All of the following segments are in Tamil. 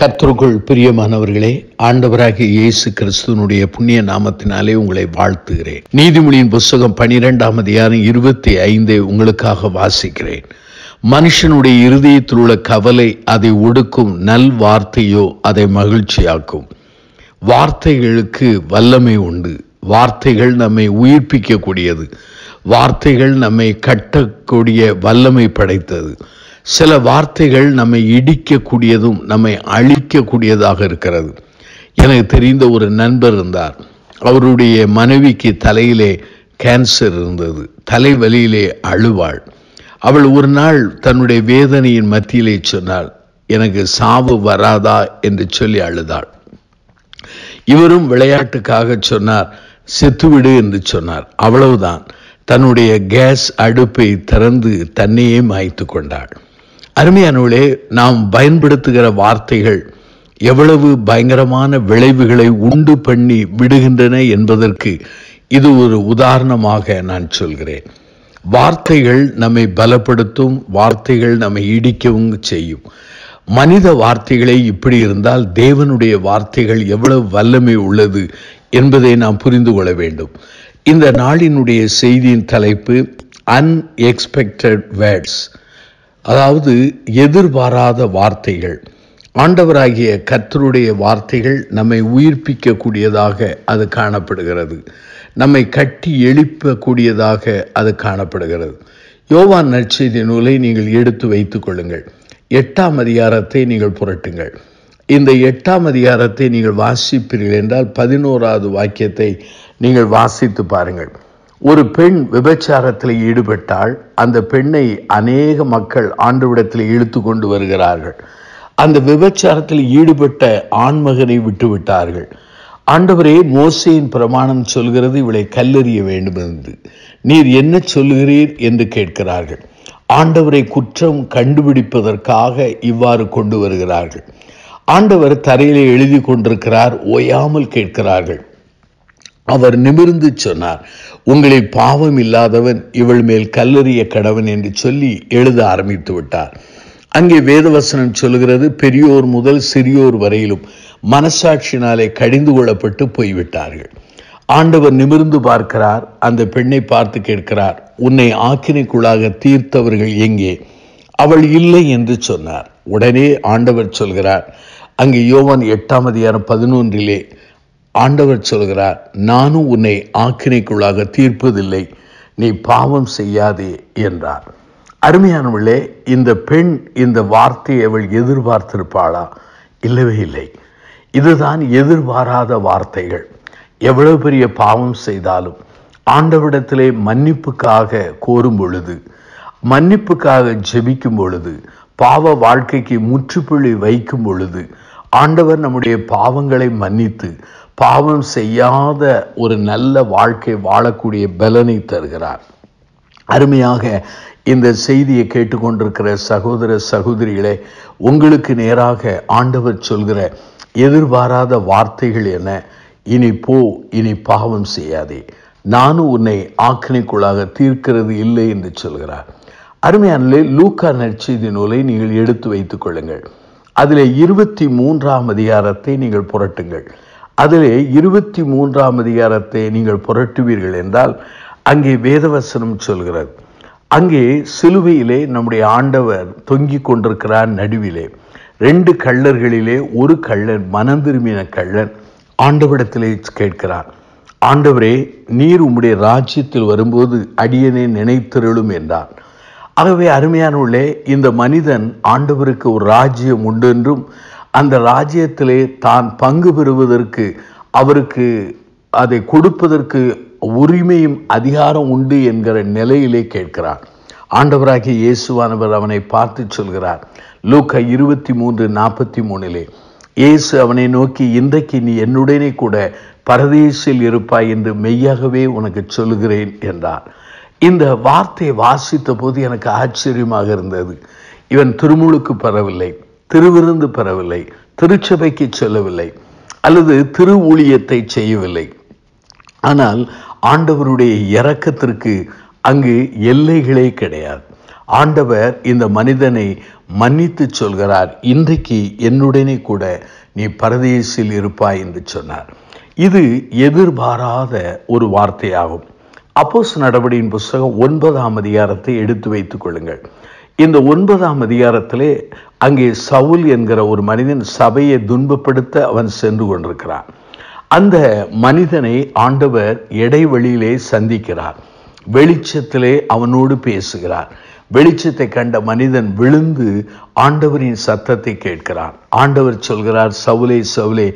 கர்த்தருக்குள் பிரியமானவர்களே ஆண்டவராகிய இயேசு கிறிஸ்துவனுடைய புண்ணிய நாமத்தினாலே உங்களை வாழ்த்துகிறேன் நீதிமொழியின் புஸ்தகம் பனிரெண்டாம் அதிகாரம் இருபத்தி ஐந்தை உங்களுக்காக வாசிக்கிறேன் மனுஷனுடைய இருதயத்தில் உள்ள கவலை அதை ஒடுக்கும் நல் வார்த்தையோ அதை மகிழ்ச்சியாக்கும் வார்த்தைகளுக்கு வல்லமை உண்டு வார்த்தைகள் நம்மை உயிர்ப்பிக்கக்கூடியது வார்த்தைகள் நம்மை கட்டக்கூடிய வல்லமை படைத்தது சில வார்த்தைகள் நம்மை இடிக்கக்கூடியதும் நம்மை அழிக்கக்கூடியதாக இருக்கிறது எனக்கு தெரிந்த ஒரு நண்பர் இருந்தார் அவருடைய மனைவிக்கு தலையிலே கேன்சர் இருந்தது தலைவலியிலே அழுவாள் அவள் ஒரு நாள் தன்னுடைய வேதனையின் மத்தியிலே சொன்னாள் எனக்கு சாவு வராதா என்று சொல்லி அழுதாள் இவரும் விளையாட்டுக்காக சொன்னார் செத்துவிடு என்று சொன்னார் அவ்வளவுதான் தன்னுடைய கேஸ் அடுப்பை திறந்து தன்னையே மாய்த்து கொண்டாள் அருமையானவளே நாம் பயன்படுத்துகிற வார்த்தைகள் எவ்வளவு பயங்கரமான விளைவுகளை உண்டு பண்ணி விடுகின்றன என்பதற்கு இது ஒரு உதாரணமாக நான் சொல்கிறேன் வார்த்தைகள் நம்மை பலப்படுத்தும் வார்த்தைகள் நம்மை இடிக்கவும் செய்யும் மனித வார்த்தைகளை இப்படி இருந்தால் தேவனுடைய வார்த்தைகள் எவ்வளவு வல்லமை உள்ளது என்பதை நாம் புரிந்து கொள்ள வேண்டும் இந்த நாளினுடைய செய்தியின் தலைப்பு அன்எக்ஸ்பெக்டட் வேர்ட்ஸ் அதாவது எதிர்பாராத வார்த்தைகள் ஆண்டவராகிய கர்த்தருடைய வார்த்தைகள் நம்மை உயிர்ப்பிக்கக்கூடியதாக அது காணப்படுகிறது நம்மை கட்டி எழுப்பக்கூடியதாக அது காணப்படுகிறது யோவான் நற்செய்தி நூலை நீங்கள் எடுத்து வைத்துக் கொள்ளுங்கள் எட்டாம் அதிகாரத்தை நீங்கள் புரட்டுங்கள் இந்த எட்டாம் அதிகாரத்தை நீங்கள் வாசிப்பீர்கள் என்றால் பதினோராவது வாக்கியத்தை நீங்கள் வாசித்து பாருங்கள் ஒரு பெண் விபச்சாரத்தில் ஈடுபட்டால் அந்த பெண்ணை அநேக மக்கள் ஆண்டவிடத்தில் இழுத்து கொண்டு வருகிறார்கள் அந்த விபச்சாரத்தில் ஈடுபட்ட ஆண்மகனை விட்டுவிட்டார்கள் ஆண்டவரே மோசையின் பிரமாணம் சொல்கிறது இவளை கல்லெறிய வேண்டும் என்று நீர் என்ன சொல்கிறீர் என்று கேட்கிறார்கள் ஆண்டவரை குற்றம் கண்டுபிடிப்பதற்காக இவ்வாறு கொண்டு வருகிறார்கள் ஆண்டவர் தரையிலே எழுதி கொண்டிருக்கிறார் ஓயாமல் கேட்கிறார்கள் அவர் நிமிர்ந்து சொன்னார் உங்களில் பாவம் இல்லாதவன் இவள் மேல் கல்லறிய கடவன் என்று சொல்லி எழுத ஆரம்பித்து விட்டார் அங்கே வேதவசனம் சொல்கிறது பெரியோர் முதல் சிறியோர் வரையிலும் மனசாட்சினாலே கடிந்து கொள்ளப்பட்டு போய்விட்டார்கள் ஆண்டவர் நிமிர்ந்து பார்க்கிறார் அந்த பெண்ணை பார்த்து கேட்கிறார் உன்னை ஆக்கினைக்குள்ளாக தீர்த்தவர்கள் எங்கே அவள் இல்லை என்று சொன்னார் உடனே ஆண்டவர் சொல்கிறார் அங்கு யோவான் எட்டாம் அதிகாரம் பதினொன்றிலே ஆண்டவர் சொல்கிறார் நானும் உன்னை ஆக்கினைக்குள்ளாக தீர்ப்பதில்லை நீ பாவம் செய்யாதே என்றார் அருமையானவளே இந்த பெண் இந்த வார்த்தையை அவள் எதிர்பார்த்திருப்பாளா இல்லவே இல்லை இதுதான் எதிர்பாராத வார்த்தைகள் எவ்வளவு பெரிய பாவம் செய்தாலும் ஆண்டவிடத்திலே மன்னிப்புக்காக கோரும் பொழுது மன்னிப்புக்காக ஜெபிக்கும் பொழுது பாவ வாழ்க்கைக்கு முற்றுப்புள்ளி வைக்கும் பொழுது ஆண்டவர் நம்முடைய பாவங்களை மன்னித்து பாவம் செய்யாத ஒரு நல்ல வாழ்க்கை வாழக்கூடிய பலனை தருகிறார் அருமையாக இந்த செய்தியை கேட்டுக்கொண்டிருக்கிற சகோதர சகோதரிகளே உங்களுக்கு நேராக ஆண்டவர் சொல்கிற எதிர்பாராத வார்த்தைகள் என்ன இனி போ இனி பாவம் செய்யாதே நானும் உன்னை ஆக்கினைக்குள்ளாக தீர்க்கிறது இல்லை என்று சொல்கிறார் அருமையான லூக்கா நற்செய்தி நூலை நீங்கள் எடுத்து வைத்துக் கொள்ளுங்கள் அதில் இருபத்தி மூன்றாம் அதிகாரத்தை நீங்கள் புரட்டுங்கள் அதிலே இருபத்தி மூன்றாம் அதிகாரத்தை நீங்கள் புரட்டுவீர்கள் என்றால் அங்கே வேதவசனம் சொல்கிறது அங்கே சிலுவையிலே நம்முடைய ஆண்டவர் தொங்கிக் கொண்டிருக்கிறார் நடுவிலே ரெண்டு கள்ளர்களிலே ஒரு கள்ளன் மனம் திரும்பின கள்ளன் ஆண்டவரிடத்திலே கேட்கிறான் ஆண்டவரே நீர் உம்முடைய ராஜ்யத்தில் வரும்போது அடியனை நினைத்திருளும் என்றான் ஆகவே அருமையான உள்ளே இந்த மனிதன் ஆண்டவருக்கு ஒரு ராஜ்யம் உண்டு என்றும் அந்த ராஜ்யத்திலே தான் பங்கு பெறுவதற்கு அவருக்கு அதை கொடுப்பதற்கு உரிமையும் அதிகாரம் உண்டு என்கிற நிலையிலே கேட்கிறான் ஆண்டவராகிய இயேசுவானவர் அவனை பார்த்து சொல்கிறார் லூக்க இருபத்தி மூன்று நாற்பத்தி மூணிலே இயேசு அவனை நோக்கி இன்றைக்கு நீ என்னுடனே கூட பரதேசில் இருப்பாய் என்று மெய்யாகவே உனக்கு சொல்கிறேன் என்றார் இந்த வார்த்தையை வாசித்த போது எனக்கு ஆச்சரியமாக இருந்தது இவன் திருமுழுக்கு பெறவில்லை திருவிருந்து பெறவில்லை திருச்சபைக்கு செல்லவில்லை அல்லது திரு ஊழியத்தை செய்யவில்லை ஆனால் ஆண்டவருடைய இறக்கத்திற்கு அங்கு எல்லைகளே கிடையாது ஆண்டவர் இந்த மனிதனை மன்னித்து சொல்கிறார் இன்றைக்கு என்னுடனே கூட நீ பரதேசில் இருப்பாய் என்று சொன்னார் இது எதிர்பாராத ஒரு வார்த்தையாகும் அப்போஸ் நடவடியின் புஸ்தகம் ஒன்பதாம் அதிகாரத்தை எடுத்து வைத்துக் கொள்ளுங்கள் இந்த ஒன்பதாம் அதிகாரத்திலே அங்கே சவுல் என்கிற ஒரு மனிதன் சபையை துன்பப்படுத்த அவன் சென்று கொண்டிருக்கிறான் அந்த மனிதனை ஆண்டவர் இடைவெளியிலே சந்திக்கிறார் வெளிச்சத்திலே அவனோடு பேசுகிறார் வெளிச்சத்தை கண்ட மனிதன் விழுந்து ஆண்டவரின் சத்தத்தை கேட்கிறான் ஆண்டவர் சொல்கிறார் சவுலே சவுலே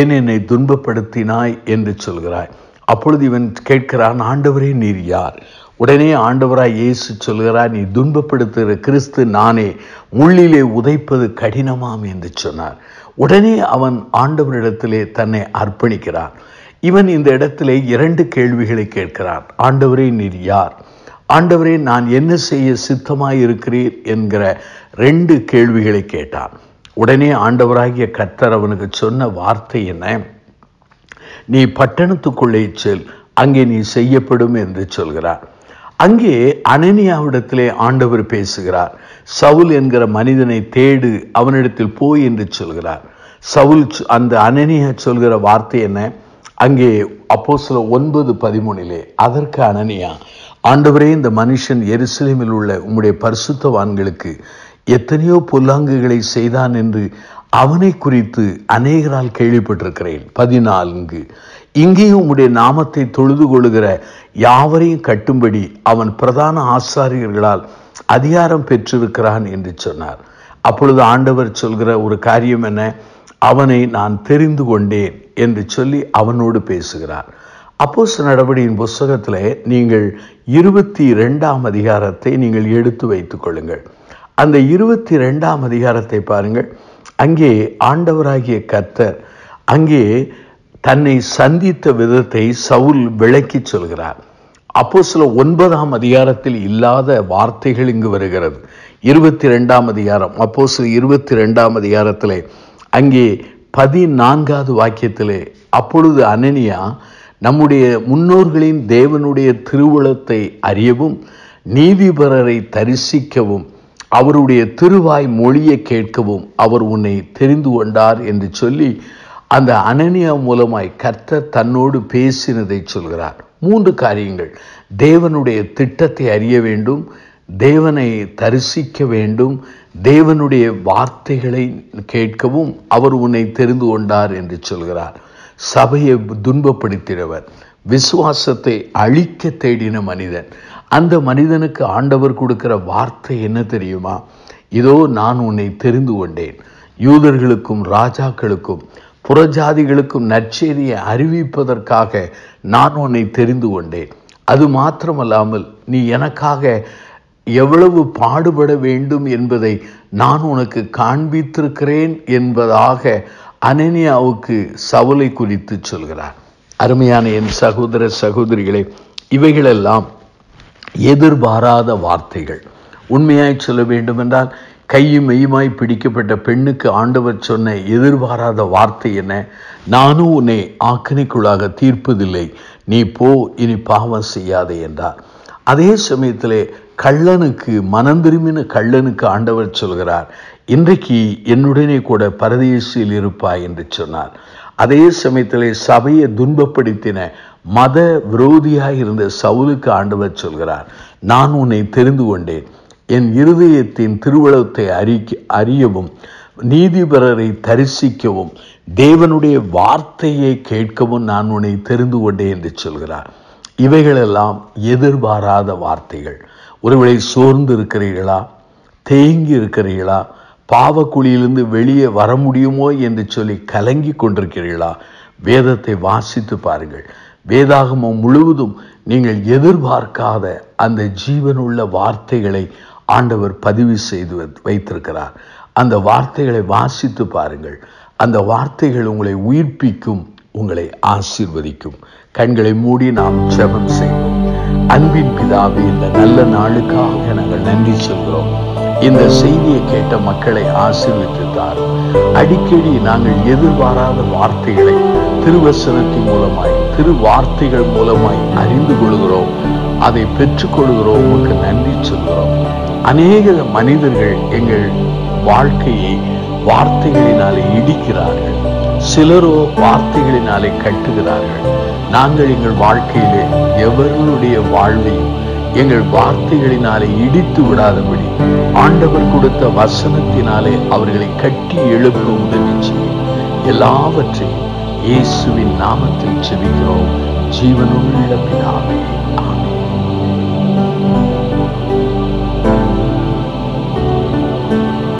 ஏன் என்னை துன்பப்படுத்தினாய் என்று சொல்கிறாய் அப்பொழுது இவன் கேட்கிறான் ஆண்டவரே நீர் யார் உடனே ஆண்டவராய் இயேசு சொல்கிறார் நீ துன்பப்படுத்துகிற கிறிஸ்து நானே உள்ளிலே உதைப்பது கடினமாம் என்று சொன்னார் உடனே அவன் ஆண்டவரிடத்திலே தன்னை அர்ப்பணிக்கிறான் இவன் இந்த இடத்திலே இரண்டு கேள்விகளை கேட்கிறான் ஆண்டவரே நீர் யார் ஆண்டவரே நான் என்ன செய்ய சித்தமாக இருக்கிறீர் என்கிற ரெண்டு கேள்விகளை கேட்டான் உடனே ஆண்டவராகிய கர்த்தர் அவனுக்கு சொன்ன வார்த்தை என்ன நீ பட்டணத்துக்குள்ளே செல் அங்கே நீ செய்யப்படும் என்று சொல்கிறார் அங்கே அனனியாவிடத்திலே ஆண்டவர் பேசுகிறார் சவுல் என்கிற மனிதனை தேடு அவனிடத்தில் போய் என்று சொல்கிறார் சவுல் அந்த அனனியா சொல்கிற வார்த்தை என்ன அங்கே அப்போ சில ஒன்பது பதிமூணிலே அதற்கு அனனியா ஆண்டவரே இந்த மனுஷன் எருசலேமில் உள்ள உம்முடைய பரிசுத்தவான்களுக்கு எத்தனையோ புல்லாங்குகளை செய்தான் என்று அவனை குறித்து அநேகரால் கேள்விப்பட்டிருக்கிறேன் பதினான்கு இங்கேயும் உம்முடைய நாமத்தை தொழுது கொள்ளுகிற யாவரையும் கட்டும்படி அவன் பிரதான ஆசாரியர்களால் அதிகாரம் பெற்றிருக்கிறான் என்று சொன்னார் அப்பொழுது ஆண்டவர் சொல்கிற ஒரு காரியம் என்ன அவனை நான் தெரிந்து கொண்டேன் என்று சொல்லி அவனோடு பேசுகிறார் அப்போஸ் நடவடியின் புஸ்தகத்தில் நீங்கள் இருபத்தி ரெண்டாம் அதிகாரத்தை நீங்கள் எடுத்து கொள்ளுங்கள் அந்த இருபத்தி ரெண்டாம் அதிகாரத்தை பாருங்கள் அங்கே ஆண்டவராகிய கர்த்தர் அங்கே தன்னை சந்தித்த விதத்தை சவுல் விளக்கி சொல்கிறார் அப்போ சில ஒன்பதாம் அதிகாரத்தில் இல்லாத வார்த்தைகள் இங்கு வருகிறது இருபத்தி ரெண்டாம் அதிகாரம் அப்போ சில இருபத்தி ரெண்டாம் அதிகாரத்தில் அங்கே பதினான்காவது வாக்கியத்திலே அப்பொழுது அனனியா நம்முடைய முன்னோர்களின் தேவனுடைய திருவுளத்தை அறியவும் நீதிபரரை தரிசிக்கவும் அவருடைய திருவாய் மொழியை கேட்கவும் அவர் உன்னை தெரிந்து கொண்டார் என்று சொல்லி அந்த அனனியா மூலமாய் கர்த்தர் தன்னோடு பேசினதை சொல்கிறார் மூன்று காரியங்கள் தேவனுடைய திட்டத்தை அறிய வேண்டும் தேவனை தரிசிக்க வேண்டும் தேவனுடைய வார்த்தைகளை கேட்கவும் அவர் உன்னை தெரிந்து கொண்டார் என்று சொல்கிறார் சபையை துன்பப்படுத்தினவர் விசுவாசத்தை அழிக்க தேடின மனிதன் அந்த மனிதனுக்கு ஆண்டவர் கொடுக்கிற வார்த்தை என்ன தெரியுமா இதோ நான் உன்னை தெரிந்து கொண்டேன் யூதர்களுக்கும் ராஜாக்களுக்கும் புறஜாதிகளுக்கும் நற்செய்தியை அறிவிப்பதற்காக நான் உன்னை தெரிந்து கொண்டேன் அது மாத்திரமல்லாமல் நீ எனக்காக எவ்வளவு பாடுபட வேண்டும் என்பதை நான் உனக்கு காண்பித்திருக்கிறேன் என்பதாக அனனியாவுக்கு சவலை குறித்து சொல்கிறார் அருமையான என் சகோதர சகோதரிகளை இவைகளெல்லாம் எதிர்பாராத வார்த்தைகள் உண்மையாய் சொல்ல வேண்டுமென்றால் கையும் மெய்யுமாய் பிடிக்கப்பட்ட பெண்ணுக்கு ஆண்டவர் சொன்ன எதிர்பாராத வார்த்தை என்ன நானும் உன்னை ஆக்கணிக்குள்ளாக தீர்ப்பதில்லை நீ போ இனி பாவம் செய்யாதே என்றார் அதே சமயத்திலே கள்ளனுக்கு மனம் திரும்பின கள்ளனுக்கு ஆண்டவர் சொல்கிறார் இன்றைக்கு என்னுடனே கூட பரதேசியில் இருப்பாய் என்று சொன்னார் அதே சமயத்திலே சபையை துன்பப்படுத்தின மத விரோதியாக இருந்த சவுலுக்கு ஆண்டவர் சொல்கிறார் நான் உன்னை தெரிந்து கொண்டேன் என் இருதயத்தின் திருவளவத்தை அறி அறியவும் நீதிபரரை தரிசிக்கவும் தேவனுடைய வார்த்தையை கேட்கவும் நான் உன்னை தெரிந்து கொண்டேன் என்று சொல்கிறார் இவைகளெல்லாம் எதிர்பாராத வார்த்தைகள் ஒருவேளை சோர்ந்து இருக்கிறீர்களா தேங்கி இருக்கிறீர்களா பாவக்குழியிலிருந்து வெளியே வர முடியுமோ என்று சொல்லி கலங்கி கொண்டிருக்கிறீர்களா வேதத்தை வாசித்து பாருங்கள் வேதாகமம் முழுவதும் நீங்கள் எதிர்பார்க்காத அந்த ஜீவனுள்ள வார்த்தைகளை ஆண்டவர் பதிவு செய்து வைத்திருக்கிறார் அந்த வார்த்தைகளை வாசித்து பாருங்கள் அந்த வார்த்தைகள் உங்களை உயிர்ப்பிக்கும் உங்களை ஆசிர்வதிக்கும் கண்களை மூடி நாம் ஜெபம் செய்வோம் அன்பின் பிதாவே இந்த நல்ல நாளுக்காக நாங்கள் நன்றி சொல்கிறோம் இந்த செய்தியை கேட்ட மக்களை ஆசீர்வித்தார் அடிக்கடி நாங்கள் எதிர்பாராத வார்த்தைகளை திருவசனத்தின் மூலமாய் திரு வார்த்தைகள் மூலமாய் அறிந்து கொள்கிறோம் அதை பெற்றுக்கொள்கிறோம் உங்களுக்கு நன்றி சொல்கிறோம் அநேக மனிதர்கள் எங்கள் வாழ்க்கையை வார்த்தைகளினாலே இடிக்கிறார்கள் சிலரோ வார்த்தைகளினாலே கட்டுகிறார்கள் நாங்கள் எங்கள் வாழ்க்கையிலே எவர்களுடைய வாழ்வையும் எங்கள் வார்த்தைகளினாலே இடித்து விடாதபடி ஆண்டவர் கொடுத்த வசனத்தினாலே அவர்களை கட்டி எழுப்ப உதவி செய்யும் எல்லாவற்றையும் இயேசுவின் நாமத்தில் செவிக்கிறோம் ஜீவனுள்ள பிதாவே ஆமாம்